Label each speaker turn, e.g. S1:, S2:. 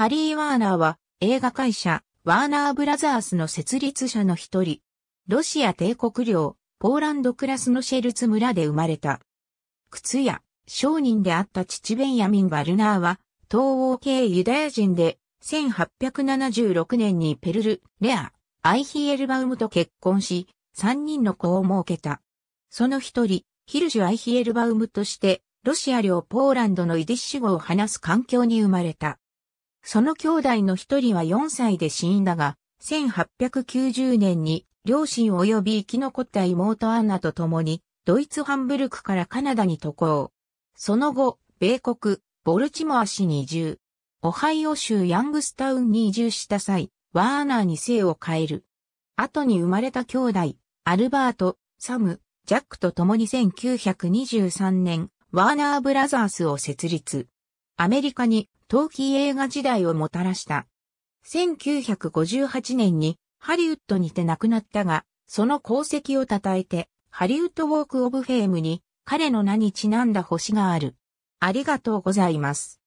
S1: ハリー・ワーナーは映画会社ワーナーブラザースの設立者の一人。ロシア帝国領ポーランドクラスのシェルツ村で生まれた。靴屋、商人であった父ベンヤミン・バルナーは東欧系ユダヤ人で1876年にペルル・レア、アイヒエルバウムと結婚し、3人の子を設けた。その一人、ヒルジュ・アイヒエルバウムとして、ロシア領ポーランドのイディッシュ語を話す環境に生まれた。その兄弟の一人は4歳で死んだが、1890年に両親及び生き残った妹アンナと共に、ドイツハンブルクからカナダに渡航。その後、米国、ボルチモア市に移住。オハイオ州ヤングスタウンに移住した際、ワーナーに姓を変える。後に生まれた兄弟、アルバート、サム、ジャックと共に1923年、ワーナーブラザースを設立。アメリカに陶器映画時代をもたらした。1958年にハリウッドにて亡くなったが、その功績を称えて、ハリウッドウォークオブフェームに彼の名にちなんだ星がある。ありがとうございます。